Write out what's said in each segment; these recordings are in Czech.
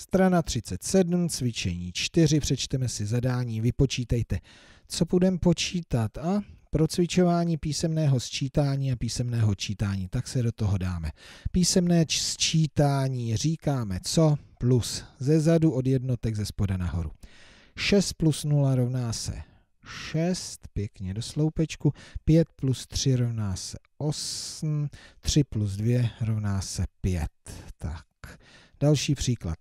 Strana 37, cvičení 4, přečteme si zadání, vypočítejte, co budeme počítat a pro cvičování písemného sčítání a písemného čítání, tak se do toho dáme. Písemné sčítání říkáme co plus ze zadu od jednotek ze spoda nahoru. 6 plus 0 rovná se 6, pěkně do sloupečku, 5 plus 3 rovná se 8, 3 plus 2 rovná se 5. Tak, další příklad.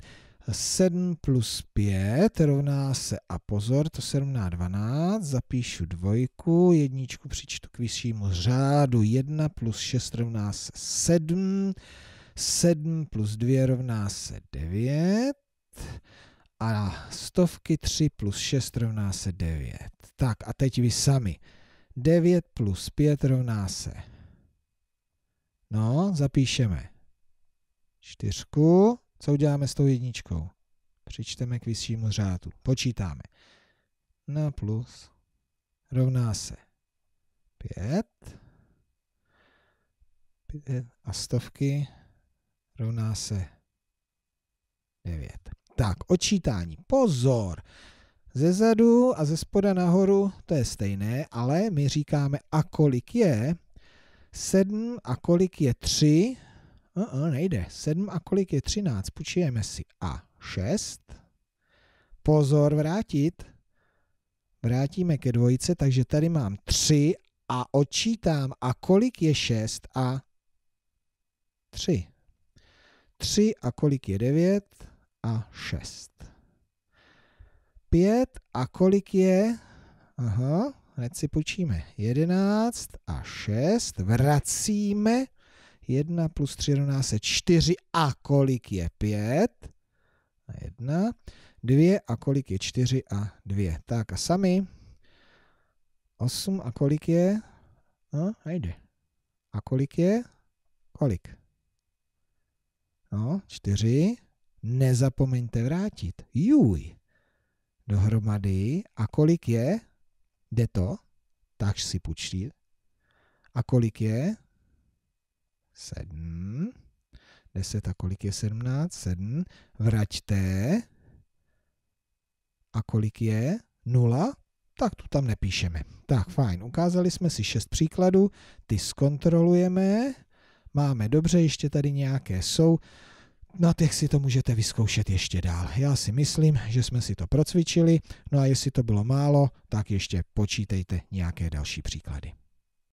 7 plus 5 rovná se, a pozor, to se rovná 12, zapíšu dvojku, jedničku přičtu k vyššímu řádu, 1 plus 6 rovná se 7, 7 plus 2 rovná se 9 a stovky 3 plus 6 rovná se 9. Tak a teď vy sami. 9 plus 5 rovná se. No, zapíšeme. Čtyřku. Co uděláme s tou jedničkou? Přičteme k vyššímu řádu. Počítáme. Na plus rovná se 5 a stovky rovná se 9. Tak, odčítání. Pozor! Ze zadu a ze spoda nahoru to je stejné, ale my říkáme a kolik je 7 a kolik je 3 Uh-uh, nejde. 7 a kolik je 13? Počijeme si A6. Pozor, vrátit. Vrátíme ke dvojice, takže tady mám 3 a odčítám. A kolik je 6 a 3? 3 a kolik je 9 a 6. 5 a kolik je? Aha, hned si počíme. 11 a 6. Vracíme 1 plus 3 rovná se 4 a kolik je 5? A 1, 2 a kolik je 4 a 2. Tak a sami 8 a kolik je? No, nejde. A kolik je? Kolik? No, 4. Nezapomeňte vrátit. Juj. Dohromady. A kolik je? Jde to? Tak si počít. A kolik je? 7, 10 a kolik je 17, 7, vraťte a kolik je 0, tak tu tam nepíšeme. Tak fajn, ukázali jsme si šest příkladů, ty zkontrolujeme, máme dobře, ještě tady nějaké jsou, na těch si to můžete vyzkoušet ještě dál. Já si myslím, že jsme si to procvičili, no a jestli to bylo málo, tak ještě počítejte nějaké další příklady.